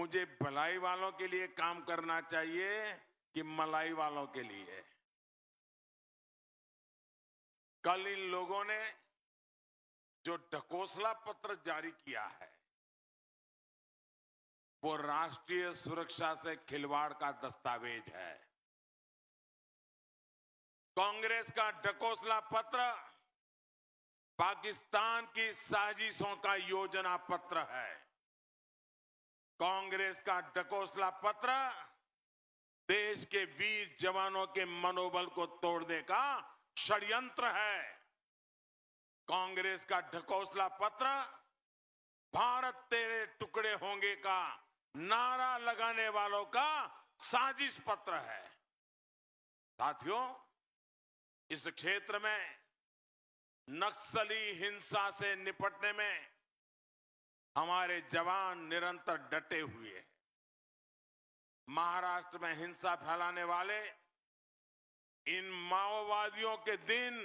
मुझे भलाई वालों के लिए काम करना चाहिए कि मलाई वालों के लिए कल इन लोगों ने जो ढकोसला पत्र जारी किया है वो राष्ट्रीय सुरक्षा से खिलवाड़ का दस्तावेज है कांग्रेस का ढकोसला पत्र पाकिस्तान की साजिशों का योजना पत्र है कांग्रेस का ढकोसला पत्र देश के वीर जवानों के मनोबल को तोड़ने का षड्यंत्र है कांग्रेस का ढकोसला पत्र भारत तेरे टुकड़े होंगे का नारा लगाने वालों का साजिश पत्र है साथियों इस क्षेत्र में नक्सली हिंसा से निपटने में हमारे जवान निरंतर डटे हुए हैं महाराष्ट्र में हिंसा फैलाने वाले इन माओवादियों के दिन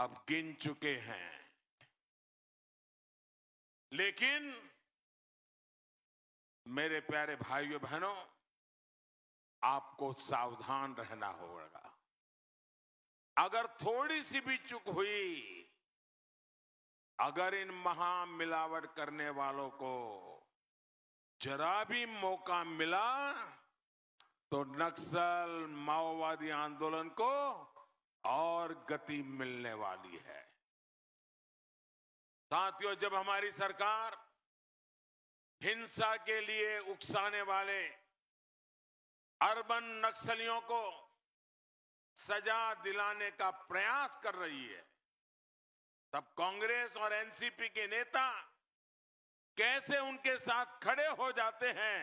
अब गिन चुके हैं लेकिन मेरे प्यारे भाइयों बहनों आपको सावधान रहना होगा अगर थोड़ी सी भी चुक हुई अगर इन महा मिलावट करने वालों को जरा भी मौका मिला तो नक्सल माओवादी आंदोलन को और गति मिलने वाली है साथियों जब हमारी सरकार हिंसा के लिए उकसाने वाले अर्बन नक्सलियों को सजा दिलाने का प्रयास कर रही है तब कांग्रेस और एनसीपी के नेता कैसे उनके साथ खड़े हो जाते हैं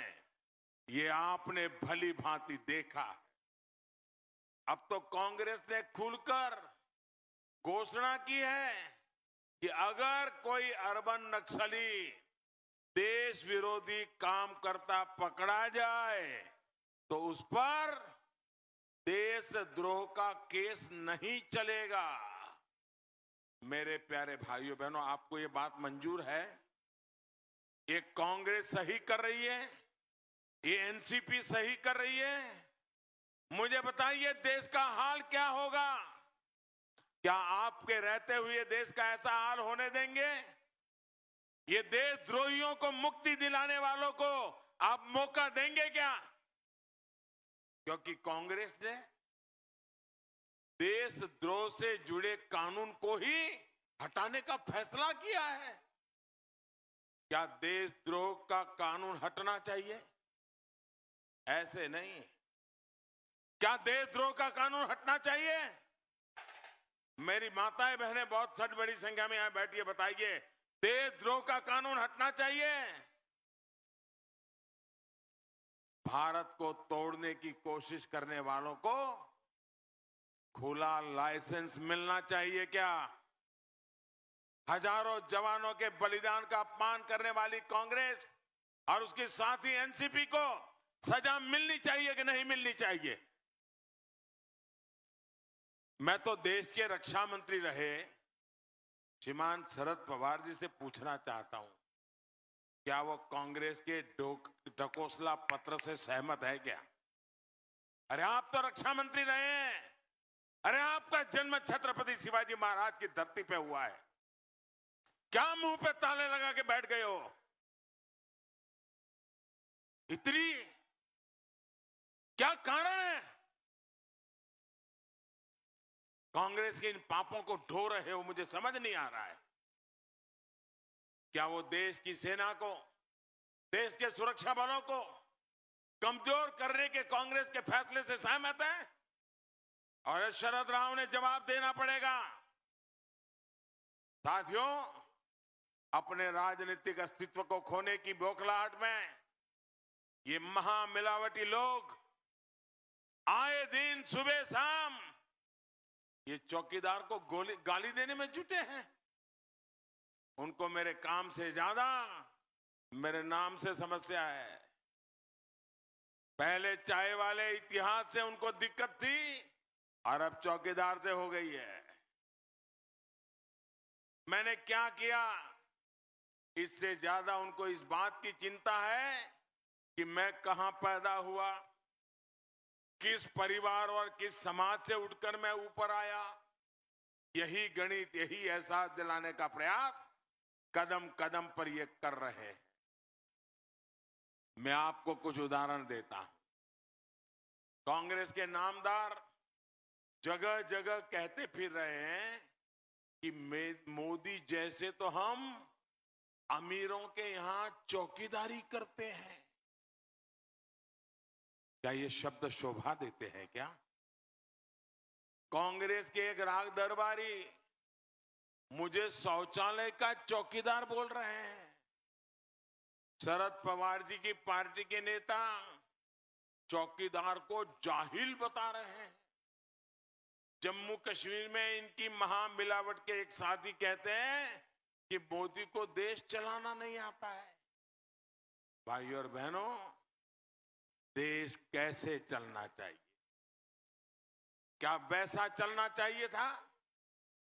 ये आपने भली भांति देखा है अब तो कांग्रेस ने खुलकर घोषणा की है कि अगर कोई अर्बन नक्सली देश विरोधी काम करता पकड़ा जाए तो उस पर देशद्रोह का केस नहीं चलेगा मेरे प्यारे भाइयों बहनों आपको ये बात मंजूर है ये कांग्रेस सही कर रही है ये एनसीपी सही कर रही है मुझे बताइए देश का हाल क्या होगा क्या आपके रहते हुए देश का ऐसा हाल होने देंगे ये देश द्रोहियों को मुक्ति दिलाने वालों को आप मौका देंगे क्या क्योंकि कांग्रेस ने देशद्रोह से जुड़े कानून को ही हटाने का फैसला किया है क्या देशद्रोह का कानून हटना चाहिए ऐसे नहीं क्या देशद्रोह का कानून हटना चाहिए मेरी माताएं बहनें बहुत सट बड़ी संख्या में यहां बैठिए बताइए देशद्रोह का कानून हटना चाहिए भारत को तोड़ने की कोशिश करने वालों को खुला लाइसेंस मिलना चाहिए क्या हजारों जवानों के बलिदान का अपमान करने वाली कांग्रेस और उसके साथ ही एनसीपी को सजा मिलनी चाहिए कि नहीं मिलनी चाहिए मैं तो देश के रक्षा मंत्री रहे श्रीमान शरद पवार जी से पूछना चाहता हूं क्या वो कांग्रेस के डकोसला पत्र से सहमत है क्या अरे आप तो रक्षा मंत्री रहे हैं अरे आपका जन्म छत्रपति शिवाजी महाराज की धरती पे हुआ है क्या मुंह पे ताले लगा के बैठ गए हो इतनी क्या कारण है कांग्रेस के इन पापों को ढो रहे हो मुझे समझ नहीं आ रहा है क्या वो देश की सेना को देश के सुरक्षा बलों को कमजोर करने के कांग्रेस के फैसले से सहमत है और शरद राव ने जवाब देना पड़ेगा साथियों अपने राजनीतिक अस्तित्व को खोने की बोखलाहट में ये महामिलावटी लोग आए दिन सुबह शाम ये चौकीदार को गोली गाली देने में जुटे हैं उनको मेरे काम से ज्यादा मेरे नाम से समस्या है पहले चाय वाले इतिहास से उनको दिक्कत थी और अब चौकीदार से हो गई है मैंने क्या किया इससे ज्यादा उनको इस बात की चिंता है कि मैं कहां पैदा हुआ किस परिवार और किस समाज से उठकर मैं ऊपर आया यही गणित यही एहसास दिलाने का प्रयास कदम कदम पर ये कर रहे हैं मैं आपको कुछ उदाहरण देता हूं कांग्रेस के नामदार जगह जगह कहते फिर रहे हैं कि मोदी जैसे तो हम अमीरों के यहां चौकीदारी करते हैं क्या ये शब्द शोभा देते हैं क्या कांग्रेस के एक राग दरबारी मुझे शौचालय का चौकीदार बोल रहे हैं शरद पवार जी की पार्टी के नेता चौकीदार को जाहिल बता रहे हैं जम्मू कश्मीर में इनकी महामिलावट के एक साथी कहते हैं कि मोदी को देश चलाना नहीं आता है भाई और बहनों देश कैसे चलना चाहिए क्या वैसा चलना चाहिए था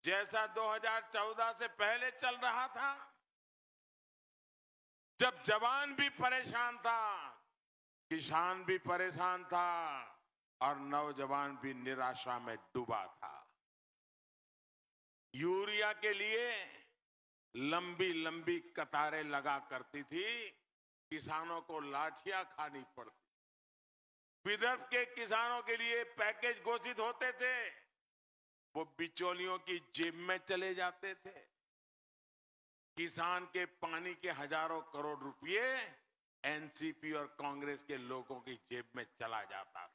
जैसा 2014 से पहले चल रहा था जब जवान भी परेशान था किसान भी परेशान था और नौजवान भी निराशा में डूबा था यूरिया के लिए लंबी लंबी कतारें लगा करती थी किसानों को लाठियां खानी पड़ती विदर्भ के किसानों के लिए पैकेज घोषित होते थे वो बिचौलियों की जेब में चले जाते थे किसान के पानी के हजारों करोड़ रुपए एनसीपी और कांग्रेस के लोगों की जेब में चला जाता था